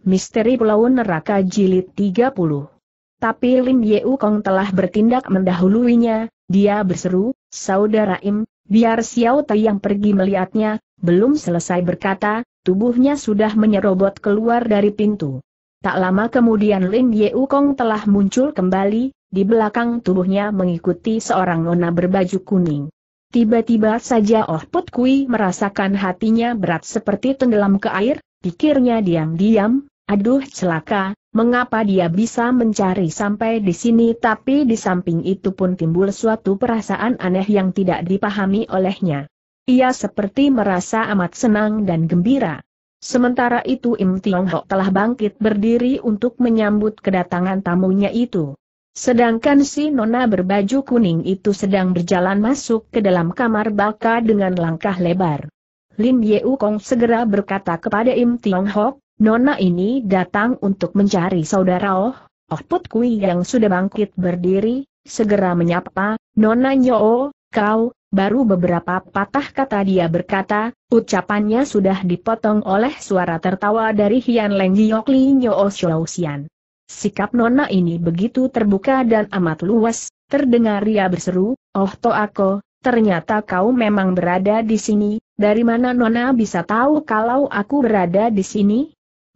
Misteri Pulau Neraka Jilid 30. Tapi Lin Yeu Kong telah bertindak mendahuluinya, dia berseru, Saudara Im, biar Xiao Tai yang pergi melihatnya, belum selesai berkata, tubuhnya sudah menyerobot keluar dari pintu. Tak lama kemudian Lin Yeu Kong telah muncul kembali, di belakang tubuhnya mengikuti seorang nona berbaju kuning. Tiba-tiba saja Oh Put Kui merasakan hatinya berat seperti tenggelam ke air, Pikirnya diam-diam, Aduh celaka, mengapa dia bisa mencari sampai di sini tapi di samping itu pun timbul suatu perasaan aneh yang tidak dipahami olehnya. Ia seperti merasa amat senang dan gembira. Sementara itu Im Tiong Ho telah bangkit berdiri untuk menyambut kedatangan tamunya itu. Sedangkan si nona berbaju kuning itu sedang berjalan masuk ke dalam kamar baka dengan langkah lebar. Lin Yeu Kong segera berkata kepada Im Tiong Hok. Nona ini datang untuk mencari saudara Oh, Oh Put Kui yang sudah bangkit berdiri, segera menyapa, Nona Nyoo, oh, kau, baru beberapa patah kata dia berkata, ucapannya sudah dipotong oleh suara tertawa dari Hian Leng Giok Li Nyoo oh xian. Sikap Nona ini begitu terbuka dan amat luas, terdengar ia berseru, Oh Toako, ternyata kau memang berada di sini, dari mana Nona bisa tahu kalau aku berada di sini?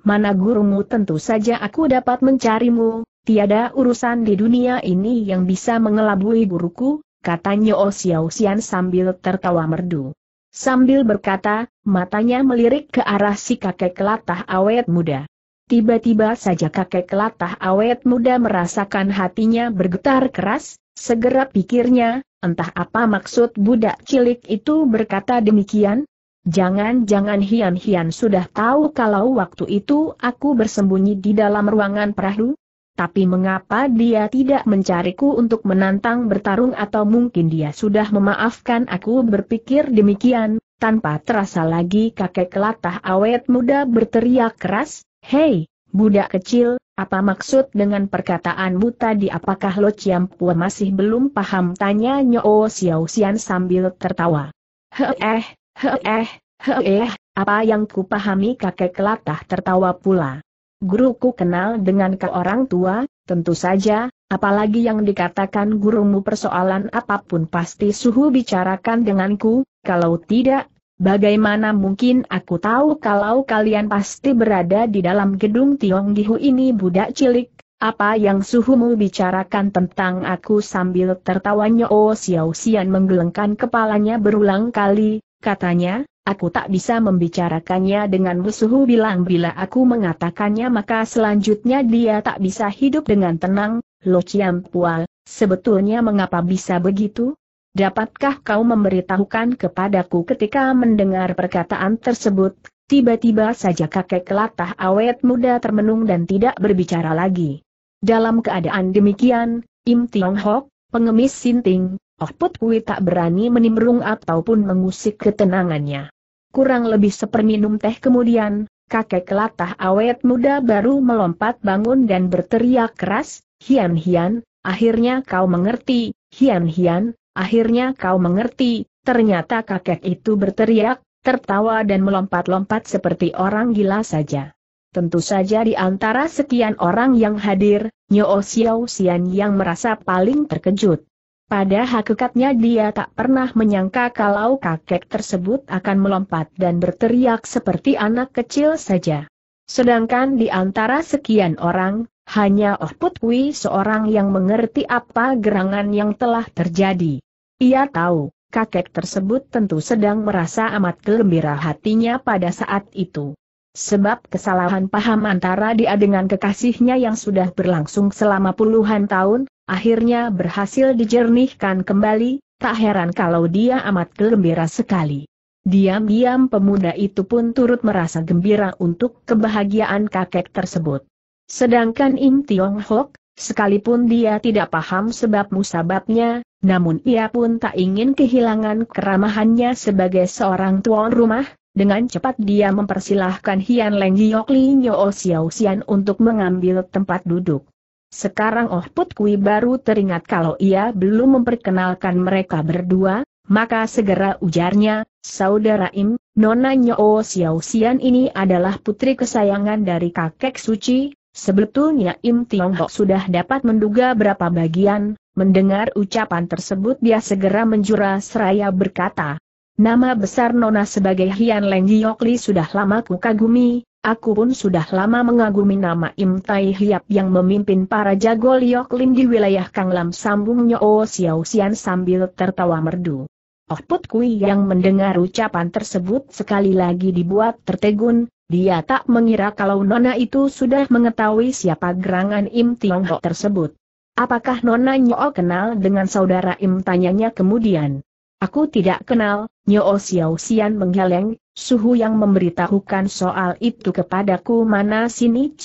Mana gurumu tentu saja aku dapat mencarimu, tiada urusan di dunia ini yang bisa mengelabui guruku, katanya Oh Xian sambil tertawa merdu. Sambil berkata, matanya melirik ke arah si kakek kelatah awet muda. Tiba-tiba saja kakek kelatah awet muda merasakan hatinya bergetar keras, segera pikirnya, entah apa maksud budak cilik itu berkata demikian, Jangan-jangan Hian-Hian sudah tahu kalau waktu itu aku bersembunyi di dalam ruangan perahu? Tapi mengapa dia tidak mencariku untuk menantang bertarung atau mungkin dia sudah memaafkan aku berpikir demikian, tanpa terasa lagi kakek kelatah awet muda berteriak keras, Hei, budak kecil, apa maksud dengan perkataanmu tadi apakah Lo ciampu masih belum paham tanya Nyo oh Xiao Xian sambil tertawa. Heh, Heeh, heeh, apa yang kupahami kakek kelatah tertawa pula. Guruku kenal dengan ke orang tua, tentu saja, apalagi yang dikatakan gurumu persoalan apapun pasti suhu bicarakan denganku, kalau tidak, bagaimana mungkin aku tahu kalau kalian pasti berada di dalam gedung Tionggihu ini budak cilik, apa yang suhumu bicarakan tentang aku sambil tertawanya Oh Xiao Xian menggelengkan kepalanya berulang kali, katanya, aku tak bisa membicarakannya dengan musuhu bilang bila aku mengatakannya maka selanjutnya dia tak bisa hidup dengan tenang, Lo Chiam Pual, sebetulnya mengapa bisa begitu? Dapatkah kau memberitahukan kepadaku ketika mendengar perkataan tersebut, tiba-tiba saja kakek kelatah awet muda termenung dan tidak berbicara lagi. Dalam keadaan demikian, Im Tiong Hok, pengemis sinting, Oh Put Kui tak berani menimbrung ataupun mengusik ketenangannya. Kurang lebih seperminum teh kemudian, kakek kelatah awet muda baru melompat bangun dan berteriak keras, Hian Hian, akhirnya kau mengerti, Hian Hian, akhirnya kau mengerti, ternyata kakek itu berteriak, tertawa dan melompat-lompat seperti orang gila saja. Tentu saja di antara sekian orang yang hadir, Nyo Xiao Xian yang merasa paling terkejut. Pada hakikatnya dia tak pernah menyangka kalau kakek tersebut akan melompat dan berteriak seperti anak kecil saja. Sedangkan di antara sekian orang, hanya Oh Put seorang yang mengerti apa gerangan yang telah terjadi. Ia tahu, kakek tersebut tentu sedang merasa amat gembira hatinya pada saat itu. Sebab kesalahan paham antara dia dengan kekasihnya yang sudah berlangsung selama puluhan tahun, akhirnya berhasil dijernihkan kembali, tak heran kalau dia amat gembira sekali. Diam-diam pemuda itu pun turut merasa gembira untuk kebahagiaan kakek tersebut. Sedangkan Im Tiong Hok, sekalipun dia tidak paham sebab musababnya, namun ia pun tak ingin kehilangan keramahannya sebagai seorang tuan rumah, dengan cepat dia mempersilahkan Hian Leng Giok Li Nyo Xiao Xian untuk mengambil tempat duduk. Sekarang Oh Put Kui baru teringat kalau ia belum memperkenalkan mereka berdua, maka segera ujarnya, Saudara Im, Nona Nyo Xiao Xian ini adalah putri kesayangan dari kakek suci, sebetulnya Im Tiongkok sudah dapat menduga berapa bagian, mendengar ucapan tersebut dia segera menjura seraya berkata, Nama besar Nona sebagai Hian Leng Giokli sudah lama ku kagumi, aku pun sudah lama mengagumi nama Im Tai Hiap yang memimpin para jago Liok Lim di wilayah Kang Lam. sambung Nyo Xiao Xian sambil tertawa merdu. Oh Put Kui yang mendengar ucapan tersebut sekali lagi dibuat tertegun, dia tak mengira kalau Nona itu sudah mengetahui siapa gerangan Im Tiongho tersebut. Apakah Nona Nyo kenal dengan saudara Im tanyanya kemudian. Aku tidak kenal, Nyo Xiao Xian menggeleng, suhu yang memberitahukan soal itu kepadaku mana sini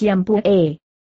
E.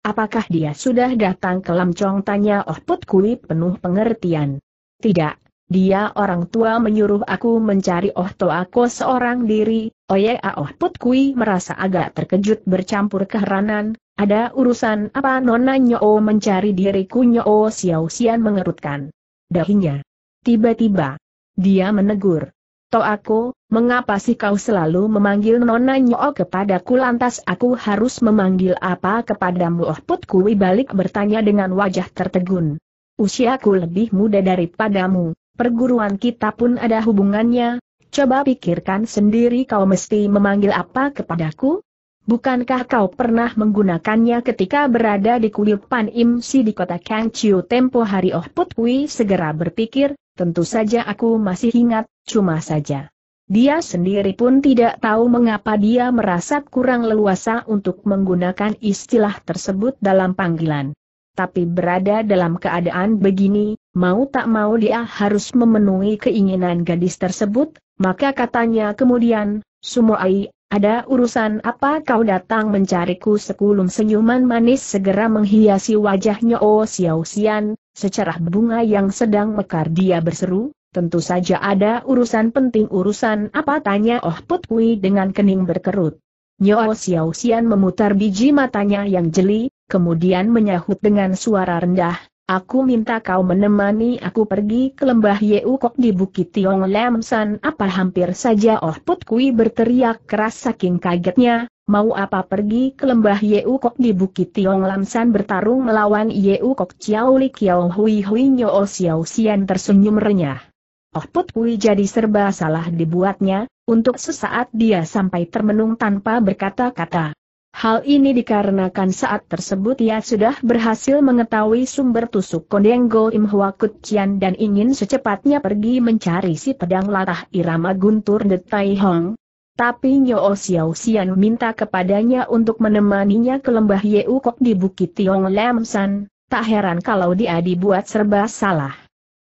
Apakah dia sudah datang ke Lam Chong? tanya Oh Put Kui penuh pengertian. Tidak, dia orang tua menyuruh aku mencari Oh Toako seorang diri, Oye oh, oh Put Kui merasa agak terkejut bercampur keheranan, ada urusan apa Nona Nyo mencari diriku Nyo Xiao Xian mengerutkan dahinya. Tiba-tiba, dia menegur. aku, mengapa sih kau selalu memanggil Nona Nyo kepadaku lantas aku harus memanggil apa kepadamu Oh Put balik bertanya dengan wajah tertegun. Usiaku lebih muda daripadamu, perguruan kita pun ada hubungannya, coba pikirkan sendiri kau mesti memanggil apa kepadaku? Bukankah kau pernah menggunakannya ketika berada di kuil Pan Im si di kota Kangchiu tempo hari Oh Put Kui segera berpikir, Tentu saja aku masih ingat, cuma saja. Dia sendiri pun tidak tahu mengapa dia merasa kurang leluasa untuk menggunakan istilah tersebut dalam panggilan. Tapi berada dalam keadaan begini, mau tak mau dia harus memenuhi keinginan gadis tersebut, maka katanya kemudian, "Semua Sumoai, ada urusan apa kau datang mencariku sekulum senyuman manis segera menghiasi wajahnya Oh Xiao Xian, Secerah bunga yang sedang mekar dia berseru, tentu saja ada urusan penting urusan apa tanya Oh Put Kui dengan kening berkerut. Nyo Xiao Xian memutar biji matanya yang jeli, kemudian menyahut dengan suara rendah, Aku minta kau menemani aku pergi ke lembah Yeukok di Bukit Tiong Lam San. Apa hampir saja Oh Put Kui berteriak keras saking kagetnya, mau apa pergi ke lembah Yeu Kok di Bukit Tiong Lamsan bertarung melawan Yeu Kok Ciao Li Kiao Hui Hui Nyo O Xiao Xian tersenyum renyah. Oh Put Hui jadi serba salah dibuatnya, untuk sesaat dia sampai termenung tanpa berkata-kata. Hal ini dikarenakan saat tersebut ia sudah berhasil mengetahui sumber tusuk kondeng Go Im Hwa Kut dan ingin secepatnya pergi mencari si pedang latah irama guntur de Tai Hong, tapi O Xiao Xian minta kepadanya untuk menemaninya ke lembah Yeu di Bukit Tiong Lam San, tak heran kalau dia dibuat serba salah.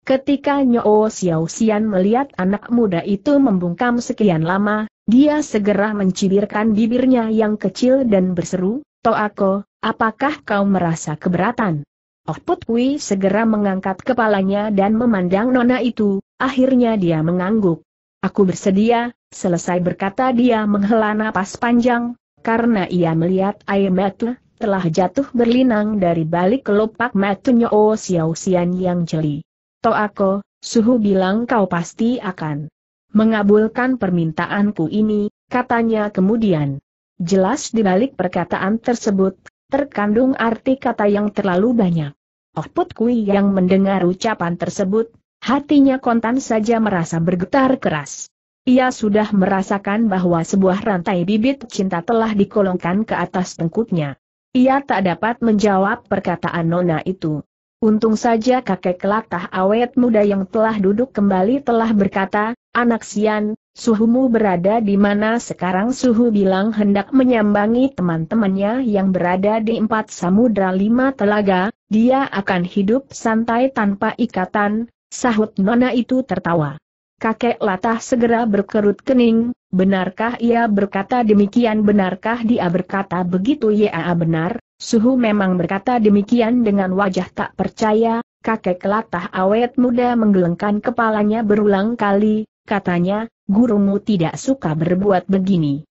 Ketika O Xiao Xian melihat anak muda itu membungkam sekian lama, dia segera mencibirkan bibirnya yang kecil dan berseru, Toako, apakah kau merasa keberatan? Oh Put segera mengangkat kepalanya dan memandang nona itu, akhirnya dia mengangguk. Aku bersedia, selesai berkata dia menghela napas panjang, karena ia melihat air mata telah jatuh berlinang dari balik kelopak matanya Oh Xiao Xian yang jeli. aku, suhu bilang kau pasti akan mengabulkan permintaanku ini, katanya kemudian. Jelas di balik perkataan tersebut, terkandung arti kata yang terlalu banyak. Oh Put Kui yang mendengar ucapan tersebut, Hatinya kontan saja merasa bergetar keras. Ia sudah merasakan bahwa sebuah rantai bibit cinta telah dikolongkan ke atas tengkuknya. Ia tak dapat menjawab perkataan Nona itu. Untung saja kakek kelatah awet muda yang telah duduk kembali telah berkata, Anak Sian, suhumu berada di mana sekarang suhu bilang hendak menyambangi teman-temannya yang berada di empat samudra lima telaga, dia akan hidup santai tanpa ikatan, Sahut Nona itu tertawa. Kakek latah segera berkerut kening, benarkah ia berkata demikian benarkah dia berkata begitu ya benar, suhu memang berkata demikian dengan wajah tak percaya, kakek latah awet muda menggelengkan kepalanya berulang kali, katanya, gurumu tidak suka berbuat begini.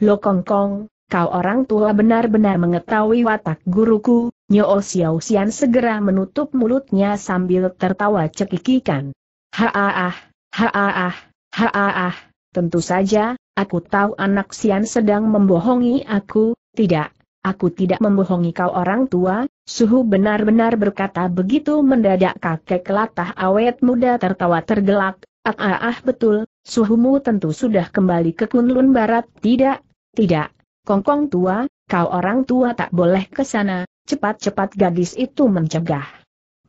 Lokongkong, kau orang tua benar-benar mengetahui watak guruku, Nyo Xiao Xian segera menutup mulutnya sambil tertawa cekikikan. Haaah, haaah, haaah, tentu saja, aku tahu anak Xian sedang membohongi aku, tidak, aku tidak membohongi kau orang tua, suhu benar-benar berkata begitu mendadak kakek latah awet muda tertawa tergelak, ah ah, ah betul, suhumu tentu sudah kembali ke Kunlun Barat, tidak, tidak. Kongkong tua, kau orang tua tak boleh ke sana, cepat-cepat gadis itu mencegah.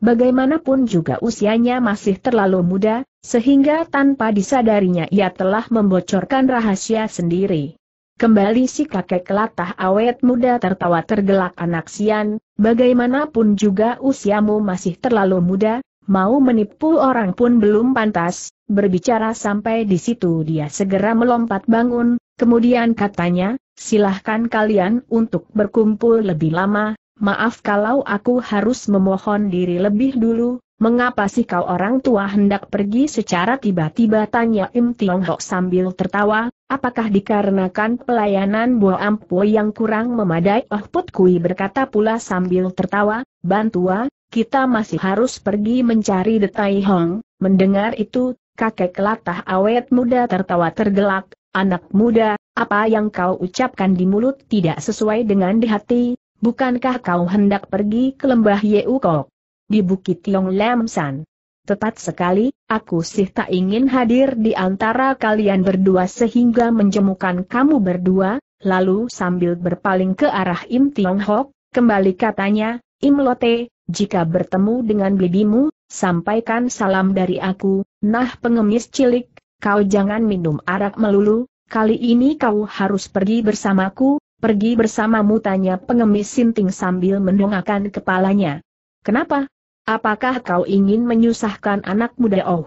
Bagaimanapun juga usianya masih terlalu muda, sehingga tanpa disadarinya ia telah membocorkan rahasia sendiri. Kembali si kakek kelatah awet muda tertawa tergelak anak sian, bagaimanapun juga usiamu masih terlalu muda, mau menipu orang pun belum pantas, berbicara sampai di situ dia segera melompat bangun, kemudian katanya, silahkan kalian untuk berkumpul lebih lama, maaf kalau aku harus memohon diri lebih dulu, mengapa sih kau orang tua hendak pergi secara tiba-tiba tanya Im Tiong Hok sambil tertawa, apakah dikarenakan pelayanan Bo Ampu yang kurang memadai Oh Put Kui berkata pula sambil tertawa, Bantua, kita masih harus pergi mencari Tai Hong, mendengar itu, kakek latah awet muda tertawa tergelak, anak muda, apa yang kau ucapkan di mulut tidak sesuai dengan di hati, bukankah kau hendak pergi ke lembah Yeukok? Di Bukit Tiong Lam San. Tepat sekali, aku sih tak ingin hadir di antara kalian berdua sehingga menjemukan kamu berdua, lalu sambil berpaling ke arah Im Tiong Hok, kembali katanya, Im Lote, jika bertemu dengan bibimu, sampaikan salam dari aku, nah pengemis cilik, kau jangan minum arak melulu, Kali ini kau harus pergi bersamaku, pergi bersamamu tanya pengemis sinting sambil mendongakkan kepalanya. Kenapa? Apakah kau ingin menyusahkan anak muda oh?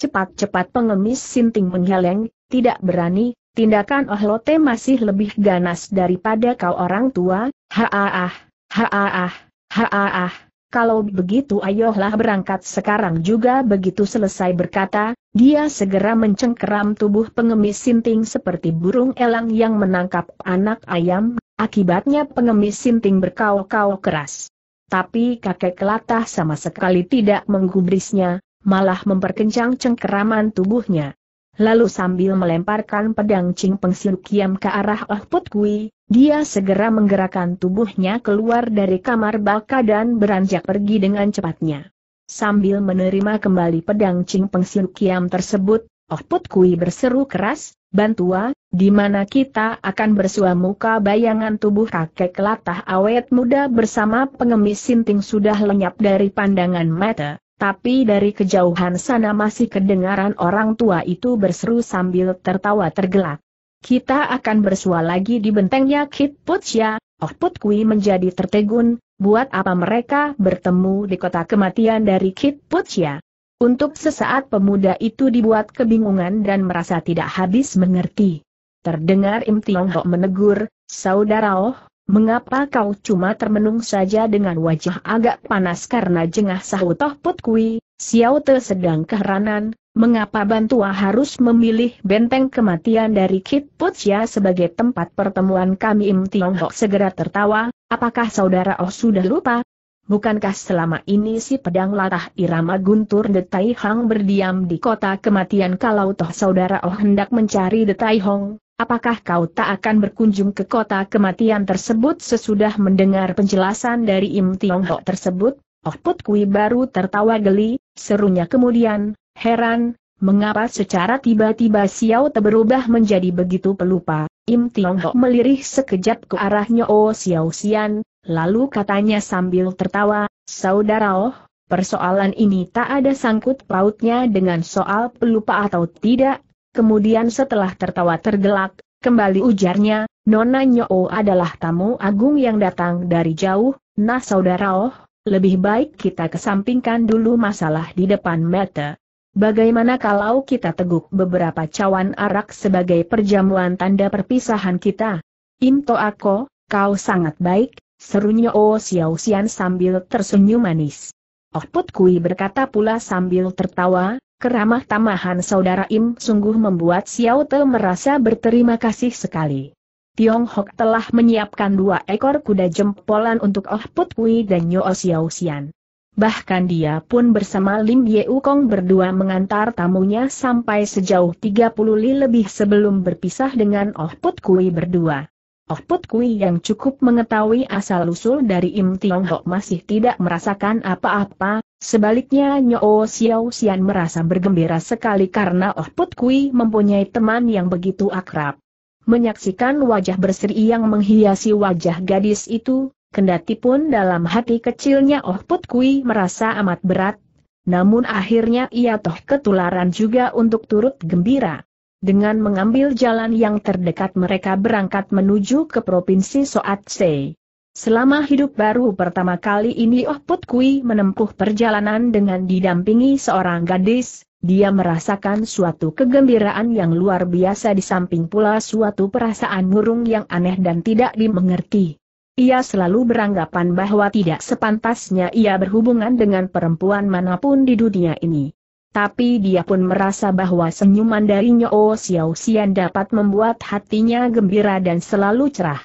Cepat-cepat pengemis sinting menggeleng, tidak berani, tindakan oh lote masih lebih ganas daripada kau orang tua, haaah, haaah, haaah. Kalau begitu ayolah berangkat sekarang juga begitu selesai berkata, dia segera mencengkeram tubuh pengemis sinting seperti burung elang yang menangkap anak ayam, akibatnya pengemis sinting berkau-kau keras. Tapi kakek kelatah sama sekali tidak menggubrisnya, malah memperkencang cengkeraman tubuhnya. Lalu sambil melemparkan pedang Ching Peng Siu Kiam ke arah Oh Put Kui, dia segera menggerakkan tubuhnya keluar dari kamar baka dan beranjak pergi dengan cepatnya. Sambil menerima kembali pedang Ching Peng Siu Kiam tersebut, Oh Put Kui berseru keras, Bantua, di mana kita akan bersua muka bayangan tubuh kakek latah awet muda bersama pengemis sinting sudah lenyap dari pandangan mata tapi dari kejauhan sana masih kedengaran orang tua itu berseru sambil tertawa tergelak. Kita akan bersua lagi di bentengnya Kit Putsya, Oh Put Kui menjadi tertegun, buat apa mereka bertemu di kota kematian dari Kit Putsya? Untuk sesaat pemuda itu dibuat kebingungan dan merasa tidak habis mengerti. Terdengar Im Tiong Ho menegur, Saudara Oh, Mengapa kau cuma termenung saja dengan wajah agak panas karena jengah sahutoh putkui? Xiao Te sedang keheranan, mengapa Bantua harus memilih benteng kematian dari Kit Putsia sebagai tempat pertemuan kami Im Tiong Hok segera tertawa, apakah saudara Oh sudah lupa, Bukankah selama ini si pedang latah irama guntur Detai Hang berdiam di kota kematian kalau toh saudara Oh hendak mencari Detai Hong, apakah kau tak akan berkunjung ke kota kematian tersebut sesudah mendengar penjelasan dari Im Tiong Ho tersebut? Oh Put Kui baru tertawa geli, serunya kemudian, heran, mengapa secara tiba-tiba Xiao Te berubah menjadi begitu pelupa? Im Tiong Ho melirih sekejap ke arahnya Oh Xiao Xian, Lalu katanya sambil tertawa, Saudara Oh, persoalan ini tak ada sangkut pautnya dengan soal pelupa atau tidak. Kemudian setelah tertawa tergelak, kembali ujarnya, Nona Nyoo adalah tamu agung yang datang dari jauh, nah Saudara Oh, lebih baik kita kesampingkan dulu masalah di depan mata. Bagaimana kalau kita teguk beberapa cawan arak sebagai perjamuan tanda perpisahan kita? Into aku, kau sangat baik, Serunya Oh Xiao Xian sambil tersenyum manis. Oh Put Kui berkata pula sambil tertawa, keramah tamahan saudara Im sungguh membuat Xiao Te merasa berterima kasih sekali. Tiong Hok telah menyiapkan dua ekor kuda jempolan untuk Oh Put Kui dan Nyo Xiao oh, Xian. Bahkan dia pun bersama Lim Ye Kong berdua mengantar tamunya sampai sejauh 30 li lebih sebelum berpisah dengan Oh Put Kui berdua. Oh Put Kui yang cukup mengetahui asal-usul dari Im Tiong Ho masih tidak merasakan apa-apa, sebaliknya Nyo Xiao Xian merasa bergembira sekali karena Oh Put Kui mempunyai teman yang begitu akrab. Menyaksikan wajah berseri yang menghiasi wajah gadis itu, kendati pun dalam hati kecilnya Oh Put Kui merasa amat berat, namun akhirnya ia toh ketularan juga untuk turut gembira. Dengan mengambil jalan yang terdekat mereka berangkat menuju ke Provinsi Soatse. Selama hidup baru pertama kali ini Oh Put Kui menempuh perjalanan dengan didampingi seorang gadis, dia merasakan suatu kegembiraan yang luar biasa di samping pula suatu perasaan murung yang aneh dan tidak dimengerti. Ia selalu beranggapan bahwa tidak sepantasnya ia berhubungan dengan perempuan manapun di dunia ini tapi dia pun merasa bahwa senyuman dari Nyo Xiao Xian dapat membuat hatinya gembira dan selalu cerah.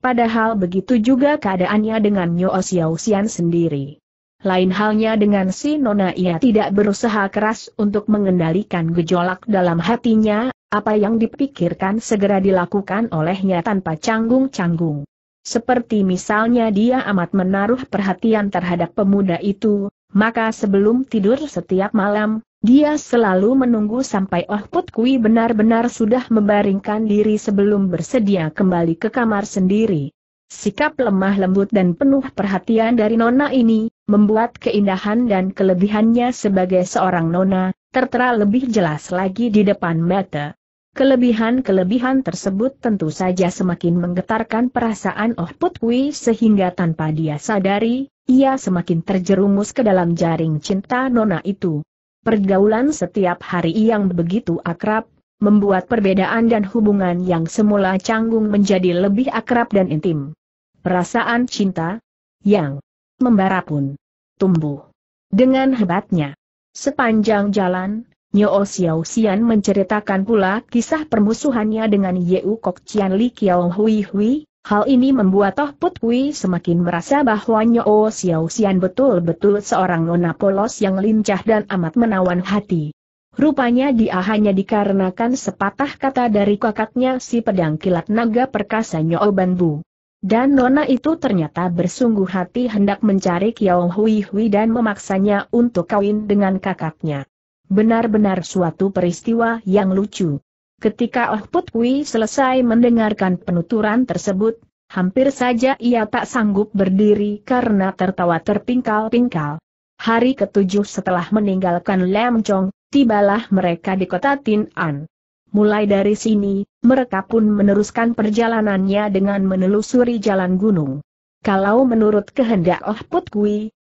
Padahal begitu juga keadaannya dengan Nyo Xiao Xian sendiri. Lain halnya dengan si Nona ia tidak berusaha keras untuk mengendalikan gejolak dalam hatinya, apa yang dipikirkan segera dilakukan olehnya tanpa canggung-canggung. Seperti misalnya dia amat menaruh perhatian terhadap pemuda itu, maka sebelum tidur setiap malam, dia selalu menunggu sampai Oh Put Kui benar-benar sudah membaringkan diri sebelum bersedia kembali ke kamar sendiri. Sikap lemah lembut dan penuh perhatian dari Nona ini, membuat keindahan dan kelebihannya sebagai seorang Nona, tertera lebih jelas lagi di depan mata. Kelebihan-kelebihan tersebut tentu saja semakin menggetarkan perasaan Oh Put Kui sehingga tanpa dia sadari, ia semakin terjerumus ke dalam jaring cinta Nona itu pergaulan setiap hari yang begitu akrab, membuat perbedaan dan hubungan yang semula canggung menjadi lebih akrab dan intim. Perasaan cinta yang membara pun tumbuh dengan hebatnya. Sepanjang jalan, Nyo Xiao Xian menceritakan pula kisah permusuhannya dengan Yeu Kok Chian Li Kiao Hui Hui, Hal ini membuat Toh Put Kui semakin merasa bahwa Nyo Xiao Xian betul-betul seorang nona polos yang lincah dan amat menawan hati. Rupanya dia hanya dikarenakan sepatah kata dari kakaknya si pedang kilat naga perkasa Nyo Banbu. Dan nona itu ternyata bersungguh hati hendak mencari Kiao Hui Hui dan memaksanya untuk kawin dengan kakaknya. Benar-benar suatu peristiwa yang lucu. Ketika Oh Put selesai mendengarkan penuturan tersebut, hampir saja ia tak sanggup berdiri karena tertawa terpingkal-pingkal. Hari ketujuh setelah meninggalkan Lam Chong, tibalah mereka di kota Tin An. Mulai dari sini, mereka pun meneruskan perjalanannya dengan menelusuri jalan gunung. Kalau menurut kehendak Oh Put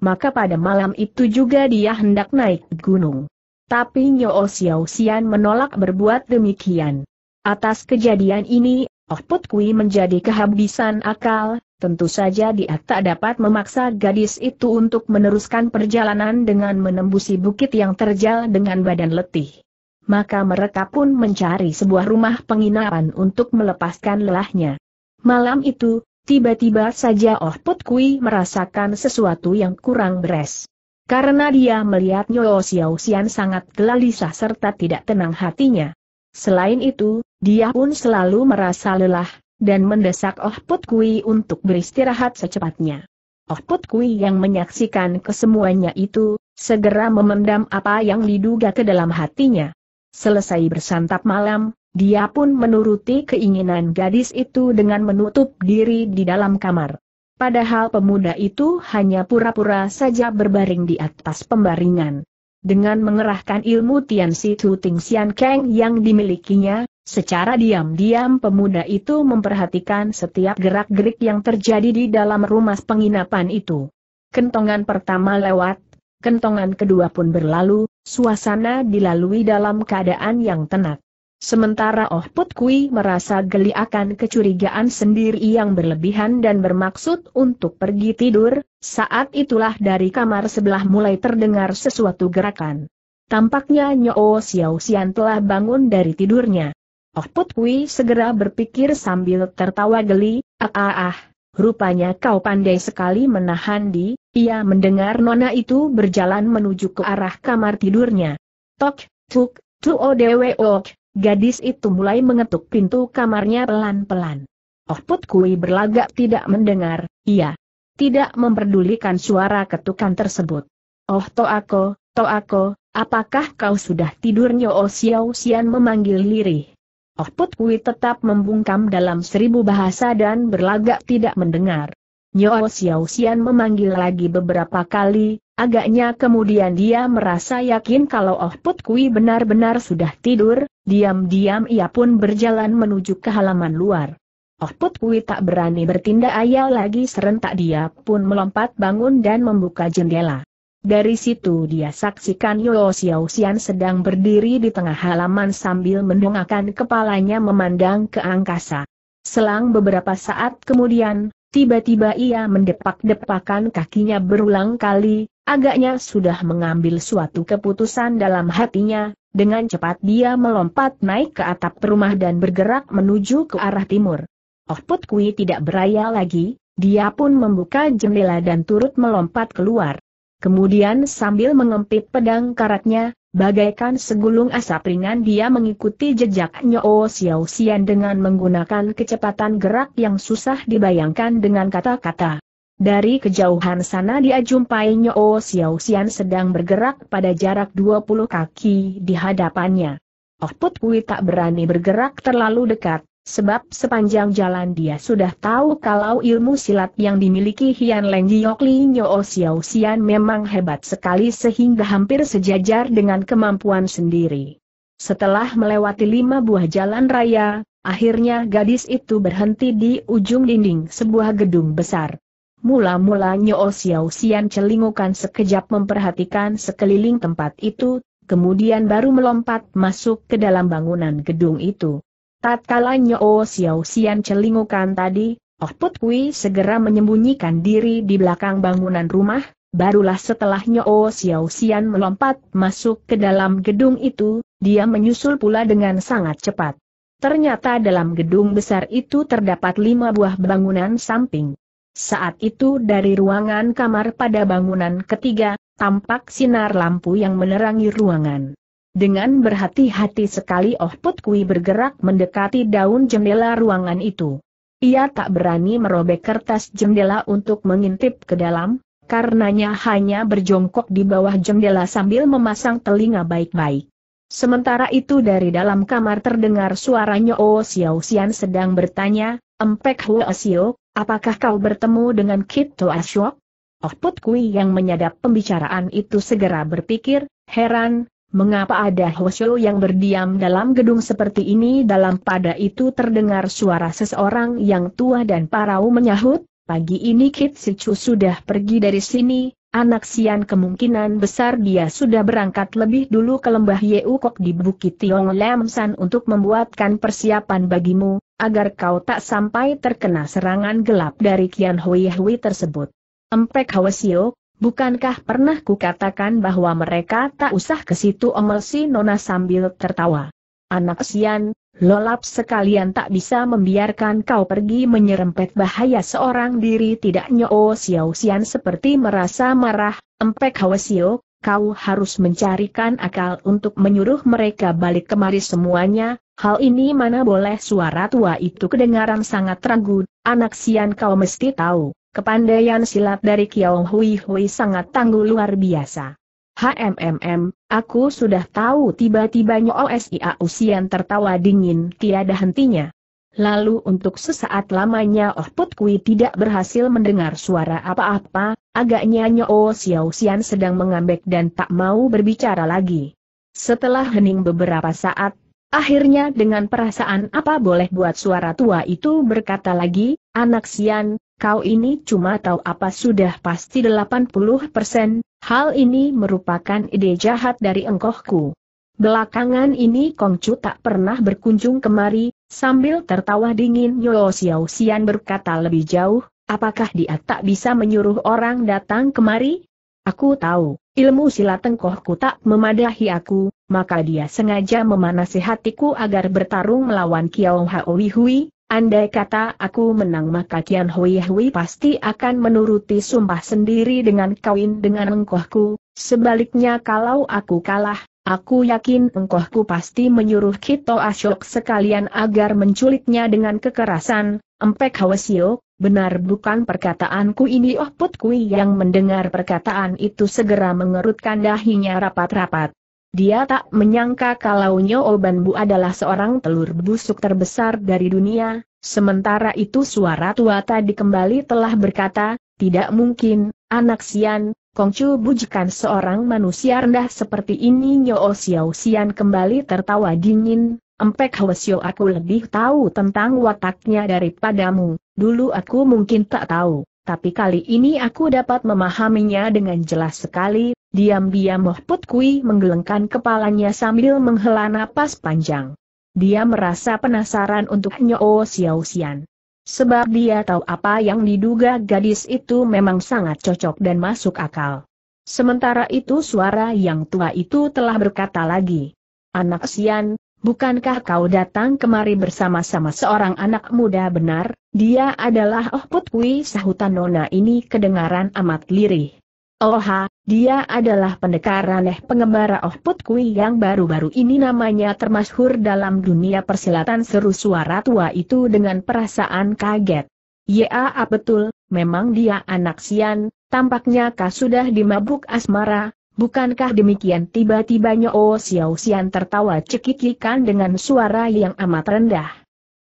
maka pada malam itu juga dia hendak naik gunung. Tapi Nyo Xiao Xian menolak berbuat demikian. Atas kejadian ini, Oh Put Kui menjadi kehabisan akal, tentu saja dia tak dapat memaksa gadis itu untuk meneruskan perjalanan dengan menembusi bukit yang terjal dengan badan letih. Maka mereka pun mencari sebuah rumah penginapan untuk melepaskan lelahnya. Malam itu, tiba-tiba saja Oh Put Kui merasakan sesuatu yang kurang beres. Karena dia melihat Nyo Xiao Xian sangat gelisah serta tidak tenang hatinya. Selain itu, dia pun selalu merasa lelah, dan mendesak Oh Put Kui untuk beristirahat secepatnya. Oh Put Kui yang menyaksikan kesemuanya itu, segera memendam apa yang diduga ke dalam hatinya. Selesai bersantap malam, dia pun menuruti keinginan gadis itu dengan menutup diri di dalam kamar. Padahal pemuda itu hanya pura-pura saja berbaring di atas pembaringan. Dengan mengerahkan ilmu Tian Si Tu Ting Xian Kang yang dimilikinya, secara diam-diam pemuda itu memperhatikan setiap gerak-gerik yang terjadi di dalam rumah penginapan itu. Kentongan pertama lewat, kentongan kedua pun berlalu, suasana dilalui dalam keadaan yang tenang. Sementara Oh Put Kui merasa geli akan kecurigaan sendiri yang berlebihan dan bermaksud untuk pergi tidur, saat itulah dari kamar sebelah mulai terdengar sesuatu gerakan. Tampaknya Nyo Xiao Xian telah bangun dari tidurnya. Oh Put Kui segera berpikir sambil tertawa geli, ah ah ah, rupanya kau pandai sekali menahan di, ia mendengar nona itu berjalan menuju ke arah kamar tidurnya. Tok, tuk, tuo dewe ok, Gadis itu mulai mengetuk pintu kamarnya pelan-pelan. Oh Put Kui berlagak tidak mendengar, iya. Tidak memperdulikan suara ketukan tersebut. Oh Toako, Toako, apakah kau sudah tidur Nyo oh, Xiao Xian memanggil lirih. Oh Put Kui tetap membungkam dalam seribu bahasa dan berlagak tidak mendengar. Nyo oh, Xiao Xian memanggil lagi beberapa kali, agaknya kemudian dia merasa yakin kalau Oh Put Kui benar-benar sudah tidur, Diam-diam ia pun berjalan menuju ke halaman luar. Oh Put Kui tak berani bertindak ayal lagi serentak dia pun melompat bangun dan membuka jendela. Dari situ dia saksikan Yoyo Xiao sedang berdiri di tengah halaman sambil mendongakkan kepalanya memandang ke angkasa. Selang beberapa saat kemudian, tiba-tiba ia mendepak-depakan kakinya berulang kali, Agaknya sudah mengambil suatu keputusan dalam hatinya, dengan cepat dia melompat naik ke atap rumah dan bergerak menuju ke arah timur. Oh Put Kui tidak beraya lagi, dia pun membuka jendela dan turut melompat keluar. Kemudian sambil mengempit pedang karatnya, bagaikan segulung asap ringan dia mengikuti jejak Nyo Xiao Xian dengan menggunakan kecepatan gerak yang susah dibayangkan dengan kata-kata. Dari kejauhan sana dia jumpai Nyo Xiao Xian sedang bergerak pada jarak 20 kaki di hadapannya. Oh Put Kui tak berani bergerak terlalu dekat, sebab sepanjang jalan dia sudah tahu kalau ilmu silat yang dimiliki Hian Leng Giok Li Nyo Xiao Xian memang hebat sekali sehingga hampir sejajar dengan kemampuan sendiri. Setelah melewati lima buah jalan raya, akhirnya gadis itu berhenti di ujung dinding sebuah gedung besar mula mula Nyo Xiao Xian celingukan sekejap memperhatikan sekeliling tempat itu, kemudian baru melompat masuk ke dalam bangunan gedung itu. Tatkala Nyo Xiao Xian celingukan tadi, Oh Put Kui segera menyembunyikan diri di belakang bangunan rumah, barulah setelah Nyo Xiao Xian melompat masuk ke dalam gedung itu, dia menyusul pula dengan sangat cepat. Ternyata dalam gedung besar itu terdapat lima buah bangunan samping. Saat itu dari ruangan kamar pada bangunan ketiga, tampak sinar lampu yang menerangi ruangan. Dengan berhati-hati sekali Oh Put Kui bergerak mendekati daun jendela ruangan itu. Ia tak berani merobek kertas jendela untuk mengintip ke dalam, karenanya hanya berjongkok di bawah jendela sambil memasang telinga baik-baik. Sementara itu dari dalam kamar terdengar suaranya Oh Xiao Xian sedang bertanya, Empek hu Xiao, Apakah kau bertemu dengan Kit Ashok? Oh Put Kui yang menyadap pembicaraan itu segera berpikir, heran, mengapa ada Hoshio yang berdiam dalam gedung seperti ini dalam pada itu terdengar suara seseorang yang tua dan parau menyahut, pagi ini Kit Sichu sudah pergi dari sini, anak Sian kemungkinan besar dia sudah berangkat lebih dulu ke lembah Yeukok di Bukit Tiong Lam San untuk membuatkan persiapan bagimu, agar kau tak sampai terkena serangan gelap dari Kian Hui Hui tersebut. Empek hawesio, bukankah pernah kukatakan bahwa mereka tak usah ke situ omel Nona sambil tertawa. Anak Sian, lolap sekalian tak bisa membiarkan kau pergi menyerempet bahaya seorang diri tidak nyoo oh Xiao Sian seperti merasa marah, Empek hawesio kau harus mencarikan akal untuk menyuruh mereka balik kemari semuanya, hal ini mana boleh suara tua itu kedengaran sangat ragu, anak sian kau mesti tahu, kepandaian silat dari Kiao Hui Hui sangat tangguh luar biasa. HMMM, aku sudah tahu tiba-tiba Nyo Sian tertawa dingin tiada hentinya. Lalu untuk sesaat lamanya Oh Put Kui tidak berhasil mendengar suara apa-apa, agaknya Nyo Xiao Xian sedang mengambek dan tak mau berbicara lagi. Setelah hening beberapa saat, akhirnya dengan perasaan apa boleh buat suara tua itu berkata lagi, anak Sian, kau ini cuma tahu apa sudah pasti 80%, hal ini merupakan ide jahat dari engkohku. Belakangan ini Kongcu tak pernah berkunjung kemari, Sambil tertawa dingin Yo Xiao Xian berkata lebih jauh, apakah dia tak bisa menyuruh orang datang kemari? Aku tahu, ilmu silat tengkohku tak memadahi aku, maka dia sengaja memanasi hatiku agar bertarung melawan Kiao Hui Hui, andai kata aku menang maka Kian Hui Hui pasti akan menuruti sumpah sendiri dengan kawin dengan engkohku, sebaliknya kalau aku kalah, Aku yakin engkohku pasti menyuruh Kito Ashok sekalian agar menculiknya dengan kekerasan, empek Hawasio, benar bukan perkataanku ini Oh putku yang mendengar perkataan itu segera mengerutkan dahinya rapat-rapat. Dia tak menyangka kalau Nyo Oban adalah seorang telur busuk terbesar dari dunia, sementara itu suara tua tadi kembali telah berkata, tidak mungkin, anak Sian, Kongcu bujikan seorang manusia rendah seperti ini Nyo Xiao Xian kembali tertawa dingin, Empek Hwasyo aku lebih tahu tentang wataknya daripadamu, dulu aku mungkin tak tahu, tapi kali ini aku dapat memahaminya dengan jelas sekali, diam-diam Moh Kui menggelengkan kepalanya sambil menghela napas panjang. Dia merasa penasaran untuk Nyo Xiao Xian. Sebab dia tahu apa yang diduga gadis itu memang sangat cocok dan masuk akal. Sementara itu suara yang tua itu telah berkata lagi. Anak Sian, bukankah kau datang kemari bersama-sama seorang anak muda benar? Dia adalah Oh putwi! sahutan nona ini kedengaran amat lirih. Oha, dia adalah pendekar aneh pengembara Oh Put Kui yang baru-baru ini namanya termasyhur dalam dunia persilatan seru suara tua itu dengan perasaan kaget. Ya ah, betul, memang dia anak sian, tampaknya kah sudah dimabuk asmara, bukankah demikian tiba-tibanya Oh Xiao Sian tertawa cekikikan dengan suara yang amat rendah.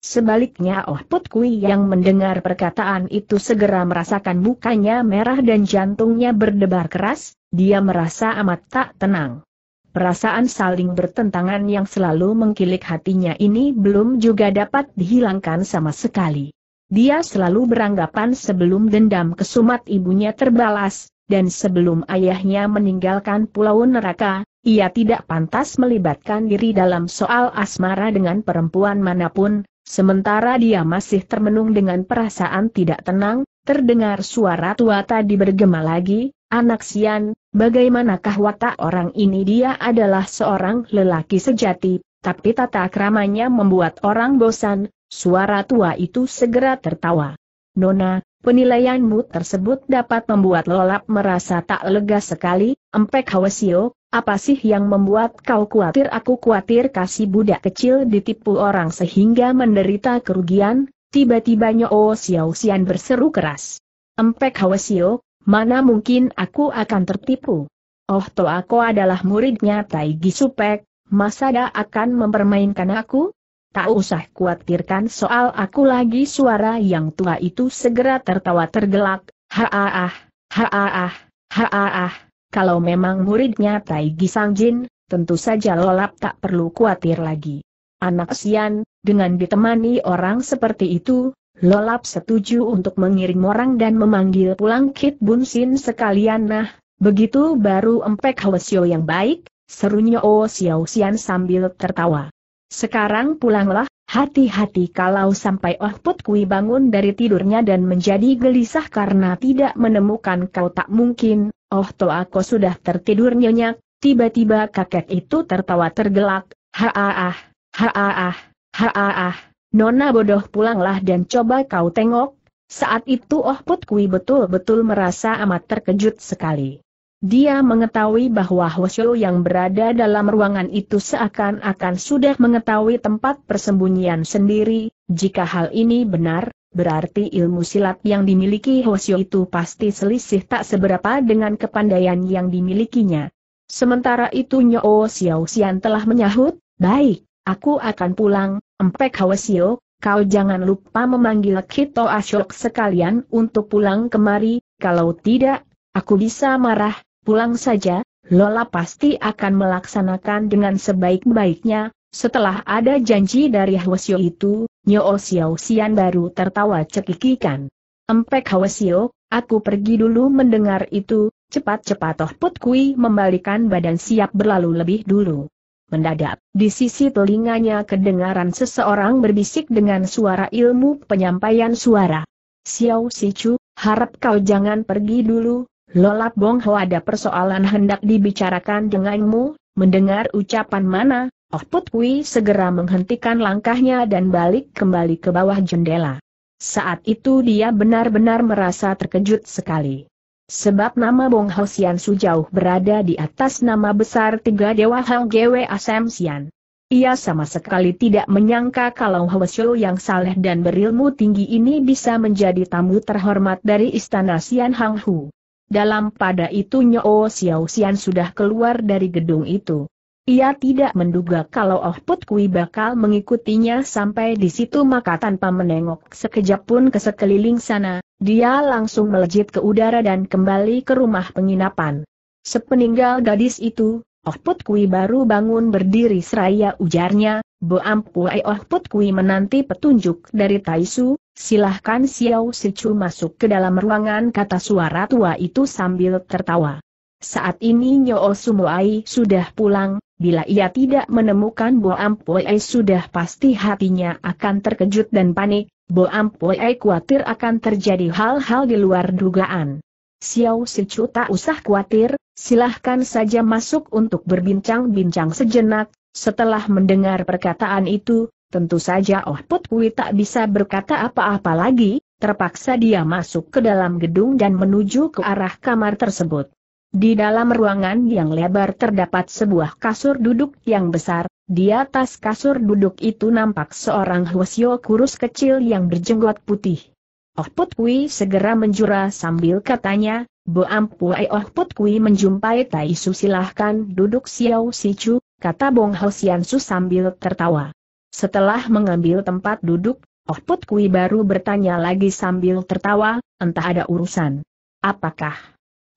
Sebaliknya Oh Put Kui yang mendengar perkataan itu segera merasakan mukanya merah dan jantungnya berdebar keras, dia merasa amat tak tenang. Perasaan saling bertentangan yang selalu mengkilik hatinya ini belum juga dapat dihilangkan sama sekali. Dia selalu beranggapan sebelum dendam kesumat ibunya terbalas, dan sebelum ayahnya meninggalkan pulau neraka, ia tidak pantas melibatkan diri dalam soal asmara dengan perempuan manapun, Sementara dia masih termenung dengan perasaan tidak tenang, terdengar suara tua tadi bergema lagi, anak Sian, bagaimanakah watak orang ini dia adalah seorang lelaki sejati, tapi tata keramanya membuat orang bosan, suara tua itu segera tertawa. Nona, penilaianmu tersebut dapat membuat lolap merasa tak lega sekali, empek Hawasio, apa sih yang membuat kau khawatir aku khawatir kasih budak kecil ditipu orang sehingga menderita kerugian? Tiba-tiba Nyo Xiao Xian berseru keras. Empek Hawasio, mana mungkin aku akan tertipu? Oh toh aku adalah muridnya Tai Supek. masa dah akan mempermainkan aku? Tak usah khawatirkan soal aku lagi suara yang tua itu segera tertawa tergelak, ha ah ah. Kalau memang muridnya Tai Gisang Jin, tentu saja Lolap tak perlu khawatir lagi. Anak Sian, dengan ditemani orang seperti itu, Lolap setuju untuk mengirim orang dan memanggil pulang Kit Bun Sin sekalian nah, begitu baru empek Hwasyo yang baik, serunya Oh Xiao Sian sambil tertawa. Sekarang pulanglah, hati-hati kalau sampai Oh Put Kui bangun dari tidurnya dan menjadi gelisah karena tidak menemukan kau tak mungkin, Oh toh aku sudah tertidur nyenyak, tiba-tiba kakek itu tertawa tergelak, haah, haah, haah, nona bodoh pulanglah dan coba kau tengok, saat itu Oh Put Kui betul-betul merasa amat terkejut sekali. Dia mengetahui bahwa Hwasyo yang berada dalam ruangan itu seakan-akan sudah mengetahui tempat persembunyian sendiri, jika hal ini benar, berarti ilmu silat yang dimiliki Hosio itu pasti selisih tak seberapa dengan kepandaian yang dimilikinya. Sementara itu Nyo Xiao Xian telah menyahut, baik, aku akan pulang, empek Hosio, kau jangan lupa memanggil Kito Ashok sekalian untuk pulang kemari, kalau tidak, aku bisa marah, pulang saja, Lola pasti akan melaksanakan dengan sebaik-baiknya, setelah ada janji dari Hwasio itu, Nyo oh Xiao Xian baru tertawa cekikikan. Empek Xiao, aku pergi dulu mendengar itu, cepat-cepat Toh Put Kui membalikan badan siap berlalu lebih dulu. Mendadak, di sisi telinganya kedengaran seseorang berbisik dengan suara ilmu penyampaian suara. Xiao Sichu, harap kau jangan pergi dulu, Lolap Bong Ho ada persoalan hendak dibicarakan denganmu, Mendengar ucapan mana, Oh Put segera menghentikan langkahnya dan balik kembali ke bawah jendela. Saat itu dia benar-benar merasa terkejut sekali. Sebab nama Bong Ho Sian Su jauh berada di atas nama besar tiga dewa Hang Gwe Asem Sian. Ia sama sekali tidak menyangka kalau Ho yang saleh dan berilmu tinggi ini bisa menjadi tamu terhormat dari Istana Sian Hang Hu. Dalam pada itu Nyo Xiao Xian sudah keluar dari gedung itu. Ia tidak menduga kalau Oh Put Kui bakal mengikutinya sampai di situ maka tanpa menengok sekejap pun ke sekeliling sana, dia langsung melejit ke udara dan kembali ke rumah penginapan. Sepeninggal gadis itu, Oh Put Kui baru bangun berdiri seraya ujarnya, Bo Ampuai eh, Oh Put Kui menanti petunjuk dari Taisu, silahkan Xiao Sichu masuk ke dalam ruangan kata suara tua itu sambil tertawa. Saat ini Nyo oh Sumuai sudah pulang, bila ia tidak menemukan Bo Ampuai eh, sudah pasti hatinya akan terkejut dan panik, Bo Ampuai eh, khawatir akan terjadi hal-hal di luar dugaan. Xiao Sichu tak usah khawatir, silahkan saja masuk untuk berbincang-bincang sejenak, setelah mendengar perkataan itu, tentu saja Oh Put Kui tak bisa berkata apa-apa lagi, terpaksa dia masuk ke dalam gedung dan menuju ke arah kamar tersebut. Di dalam ruangan yang lebar terdapat sebuah kasur duduk yang besar, di atas kasur duduk itu nampak seorang Hwasyo kurus kecil yang berjenggot putih. Oh Put Kui segera menjura sambil katanya, bu Ampuai Oh Put Kui menjumpai Tai Su silahkan duduk Xiao Chu kata Bong Sian Su sambil tertawa. Setelah mengambil tempat duduk, Oh Put Kui baru bertanya lagi sambil tertawa, entah ada urusan. Apakah